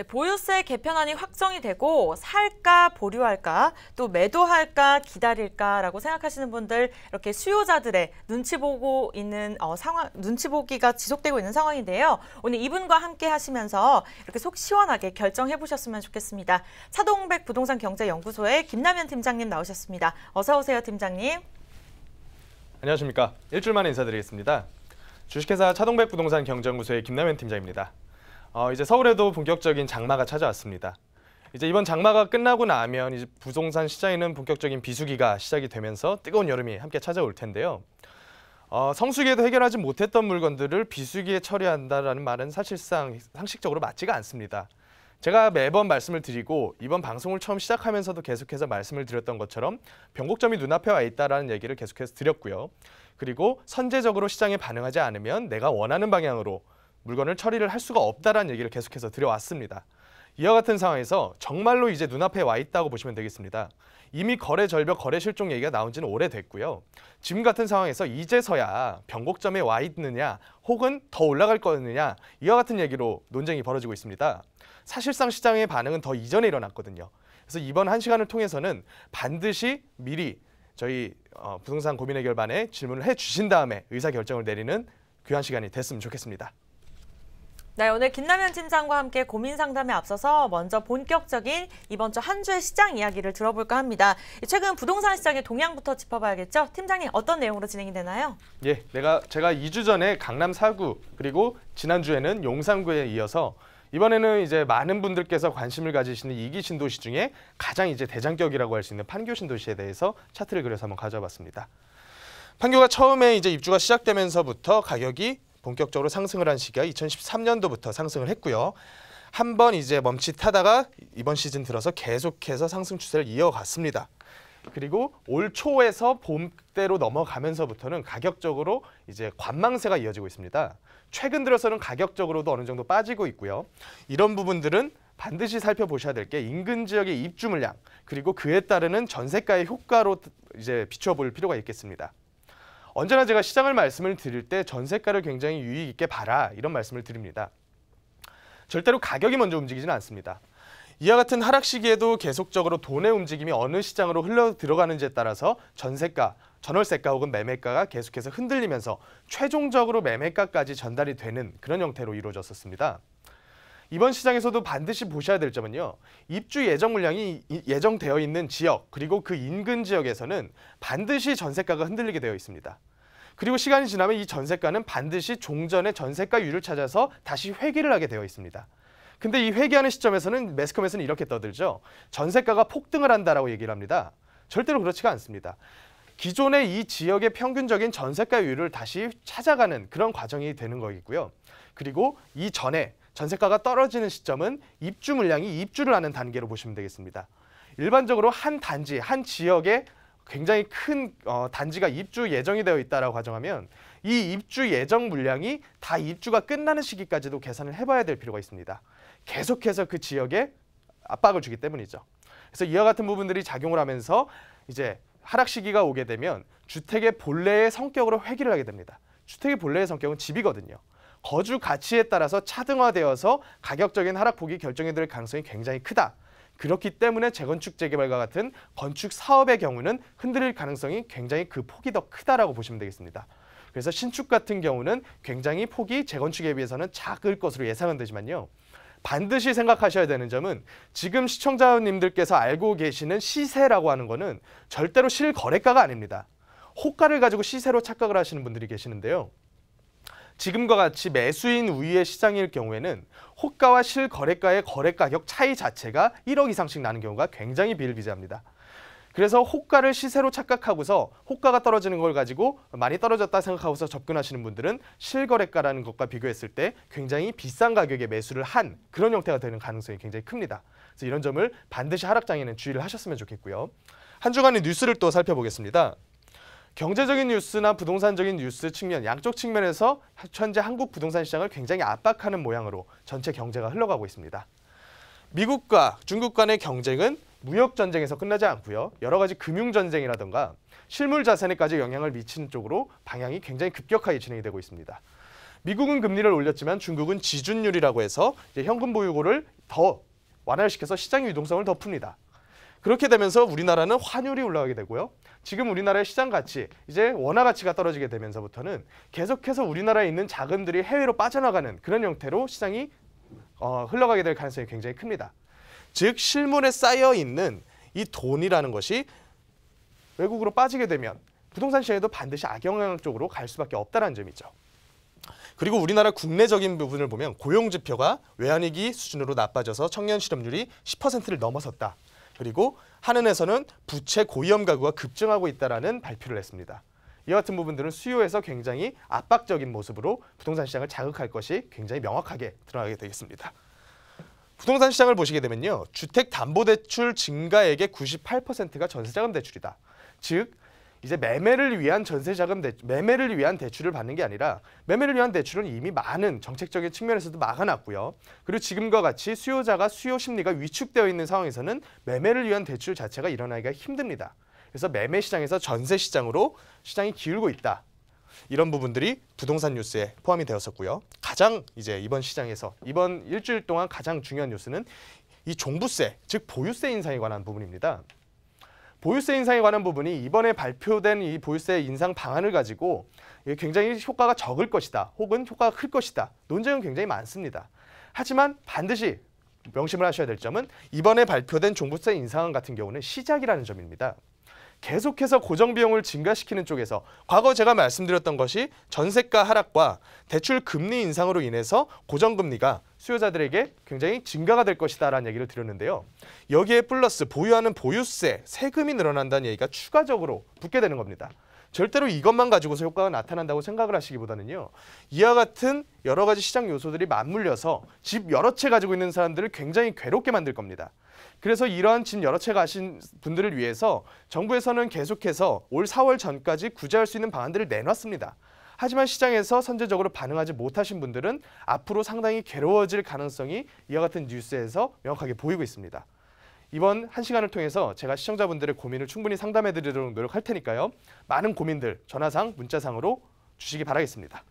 네, 보유세 개편안이 확정이 되고 살까 보류할까 또 매도할까 기다릴까라고 생각하시는 분들 이렇게 수요자들의 눈치 보고 있는 어, 상황 눈치 보기가 지속되고 있는 상황인데요. 오늘 이분과 함께 하시면서 이렇게 속 시원하게 결정해 보셨으면 좋겠습니다. 차동백 부동산 경제 연구소의 김남현 팀장님 나오셨습니다. 어서 오세요, 팀장님. 안녕하십니까. 일주일 만에 인사드리겠습니다. 주식회사 차동백 부동산 경제연구소의 김남현 팀장입니다. 어, 이제 서울에도 본격적인 장마가 찾아왔습니다. 이제 이번 장마가 끝나고 나면 이제 부동산 시장에는 본격적인 비수기가 시작이 되면서 뜨거운 여름이 함께 찾아올 텐데요. 어, 성수기에도 해결하지 못했던 물건들을 비수기에 처리한다라는 말은 사실상 상식적으로 맞지가 않습니다. 제가 매번 말씀을 드리고 이번 방송을 처음 시작하면서도 계속해서 말씀을 드렸던 것처럼 변곡점이 눈앞에 와 있다라는 얘기를 계속해서 드렸고요. 그리고 선제적으로 시장에 반응하지 않으면 내가 원하는 방향으로 물건을 처리를 할 수가 없다라는 얘기를 계속해서 드려왔습니다. 이와 같은 상황에서 정말로 이제 눈앞에 와 있다고 보시면 되겠습니다. 이미 거래 절벽, 거래 실종 얘기가 나온 지는 오래됐고요. 지금 같은 상황에서 이제서야 변곡점에 와 있느냐 혹은 더 올라갈 거느냐 이와 같은 얘기로 논쟁이 벌어지고 있습니다. 사실상 시장의 반응은 더 이전에 일어났거든요. 그래서 이번 한 시간을 통해서는 반드시 미리 저희 어, 부동산 고민 해결반에 질문을 해 주신 다음에 의사결정을 내리는 귀한 시간이 됐으면 좋겠습니다. 네, 오늘 김남현 팀장과 함께 고민 상담에 앞서서 먼저 본격적인 이번 주 한 주의 시장 이야기를 들어볼까 합니다. 최근 부동산 시장의 동향부터 짚어봐야겠죠? 팀장님 어떤 내용으로 진행이 되나요? 예, 내가 제가 2주 전에 강남 4구 그리고 지난주에는 용산구에 이어서 이번에는 이제 많은 분들께서 관심을 가지시는 이기 신도시 중에 가장 이제 대장격이라고 할 수 있는 판교 신도시에 대해서 차트를 그려서 한번 가져봤습니다. 판교가 처음에 이제 입주가 시작되면서부터 가격이 본격적으로 상승을 한 시기가 2013년도부터 상승을 했고요. 한 번 이제 멈칫하다가 이번 시즌 들어서 계속해서 상승 추세를 이어갔습니다. 그리고 올 초에서 봄대로 넘어가면서부터는 가격적으로 이제 관망세가 이어지고 있습니다. 최근 들어서는 가격적으로도 어느 정도 빠지고 있고요. 이런 부분들은 반드시 살펴보셔야 될 게 인근 지역의 입주 물량 그리고 그에 따르는 전세가의 효과로 이제 비춰볼 필요가 있겠습니다. 언제나 제가 시장을 말씀을 드릴 때 전세가를 굉장히 유익 있게 봐라 이런 말씀을 드립니다. 절대로 가격이 먼저 움직이지는 않습니다. 이와 같은 하락 시기에도 계속적으로 돈의 움직임이 어느 시장으로 흘러 들어가는지에 따라서 전세가, 전월세가 혹은 매매가가 계속해서 흔들리면서 최종적으로 매매가까지 전달이 되는 그런 형태로 이루어졌었습니다. 이번 시장에서도 반드시 보셔야 될 점은요. 입주 예정 물량이 예정되어 있는 지역 그리고 그 인근 지역에서는 반드시 전세가가 흔들리게 되어 있습니다. 그리고 시간이 지나면 이 전세가는 반드시 종전의 전세가율을 찾아서 다시 회귀를 하게 되어 있습니다. 근데 이 회귀하는 시점에서는 매스컴에서는 이렇게 떠들죠. 전세가가 폭등을 한다라고 얘기를 합니다. 절대로 그렇지가 않습니다. 기존의 이 지역의 평균적인 전세가율을 다시 찾아가는 그런 과정이 되는 거겠고요. 그리고 이 전에 전세가가 떨어지는 시점은 입주 물량이 입주를 하는 단계로 보시면 되겠습니다. 일반적으로 한 단지, 한 지역의 굉장히 큰 어, 단지가 입주 예정이 되어 있다라고 가정하면 이 입주 예정 물량이 다 입주가 끝나는 시기까지도 계산을 해봐야 될 필요가 있습니다. 계속해서 그 지역에 압박을 주기 때문이죠. 그래서 이와 같은 부분들이 작용을 하면서 이제 하락 시기가 오게 되면 주택의 본래의 성격으로 회귀를 하게 됩니다. 주택의 본래의 성격은 집이거든요. 거주 가치에 따라서 차등화되어서 가격적인 하락폭이 결정이 될 가능성이 굉장히 크다. 그렇기 때문에 재건축 재개발과 같은 건축 사업의 경우는 흔들릴 가능성이 굉장히 그 폭이 더 크다라고 보시면 되겠습니다. 그래서 신축 같은 경우는 굉장히 폭이 재건축에 비해서는 작을 것으로 예상은 되지만요. 반드시 생각하셔야 되는 점은 지금 시청자님들께서 알고 계시는 시세라고 하는 거는 절대로 실거래가가 아닙니다. 호가를 가지고 시세로 착각을 하시는 분들이 계시는데요. 지금과 같이 매수인 우위의 시장일 경우에는 호가와 실거래가의 거래가격 차이 자체가 1억 이상씩 나는 경우가 굉장히 비일비재합니다. 그래서 호가를 시세로 착각하고서 호가가 떨어지는 걸 가지고 많이 떨어졌다 생각하고서 접근하시는 분들은 실거래가라는 것과 비교했을 때 굉장히 비싼 가격에 매수를 한 그런 형태가 되는 가능성이 굉장히 큽니다. 그래서 이런 점을 반드시 하락장에는 주의를 하셨으면 좋겠고요. 한 주간의 뉴스를 또 살펴보겠습니다. 경제적인 뉴스나 부동산적인 뉴스 측면 양쪽 측면에서 현재 한국 부동산 시장을 굉장히 압박하는 모양으로 전체 경제가 흘러가고 있습니다. 미국과 중국 간의 경쟁은 무역 전쟁에서 끝나지 않고요. 여러 가지 금융 전쟁이라든가 실물 자산에까지 영향을 미치는 쪽으로 방향이 굉장히 급격하게 진행이 되고 있습니다. 미국은 금리를 올렸지만 중국은 지준율이라고 해서 현금 보유고를 더 완화시켜서 시장의 유동성을 더 풉니다. 그렇게 되면서 우리나라는 환율이 올라가게 되고요. 지금 우리나라의 시장 가치, 이제 원화 가치가 떨어지게 되면서부터는 계속해서 우리나라에 있는 자금들이 해외로 빠져나가는 그런 형태로 시장이 어, 흘러가게 될 가능성이 굉장히 큽니다. 즉 실물에 쌓여 있는 이 돈이라는 것이 외국으로 빠지게 되면 부동산 시장에도 반드시 악영향 쪽으로 갈 수밖에 없다는 점이죠. 그리고 우리나라 국내적인 부분을 보면 고용 지표가 외환위기 수준으로 나빠져서 청년 실업률이 10%를 넘어섰다. 그리고 한은에서는 부채 고위험 가구가 급증하고 있다는 발표를 했습니다. 이와 같은 부분들은 수요에서 굉장히 압박적인 모습으로 부동산 시장을 자극할 것이 굉장히 명확하게 드러나게 되겠습니다. 부동산 시장을 보시게 되면요. 주택담보대출 증가액의 98%가 전세자금 대출이다. 즉 이제 매매를 위한 전세자금 대출, 매매를 위한 대출을 받는 게 아니라 매매를 위한 대출은 이미 많은 정책적인 측면에서도 막아놨고요. 그리고 지금과 같이 수요자가 수요 심리가 위축되어 있는 상황에서는 매매를 위한 대출 자체가 일어나기가 힘듭니다. 그래서 매매 시장에서 전세 시장으로 시장이 기울고 있다. 이런 부분들이 부동산 뉴스에 포함이 되었었고요. 가장 이제 이번 시장에서 이번 일주일 동안 가장 중요한 뉴스는 이 종부세, 즉 보유세 인상에 관한 부분입니다. 보유세 인상에 관한 부분이 이번에 발표된 이 보유세 인상 방안을 가지고 굉장히 효과가 적을 것이다. 혹은 효과가 클 것이다. 논쟁은 굉장히 많습니다. 하지만 반드시 명심을 하셔야 될 점은 이번에 발표된 종부세 인상 같은 경우는 시작이라는 점입니다. 계속해서 고정 비용을 증가시키는 쪽에서 과거 제가 말씀드렸던 것이 전세가 하락과 대출 금리 인상으로 인해서 고정 금리가 수요자들에게 굉장히 증가가 될 것이다라는 얘기를 드렸는데요. 여기에 플러스 보유하는 보유세, 세금이 늘어난다는 얘기가 추가적으로 붙게 되는 겁니다. 절대로 이것만 가지고서 효과가 나타난다고 생각을 하시기보다는요. 이와 같은 여러 가지 시장 요소들이 맞물려서 집 여러 채 가지고 있는 사람들을 굉장히 괴롭게 만들 겁니다. 그래서 이러한 집 여러 채 가신 분들을 위해서 정부에서는 계속해서 올 4월 전까지 구제할 수 있는 방안들을 내놨습니다. 하지만 시장에서 선제적으로 반응하지 못하신 분들은 앞으로 상당히 괴로워질 가능성이 이와 같은 뉴스에서 명확하게 보이고 있습니다. 이번 한 시간을 통해서 제가 시청자분들의 고민을 충분히 상담해 드리도록 노력할 테니까요. 많은 고민들 전화상, 문자상으로 주시기 바라겠습니다.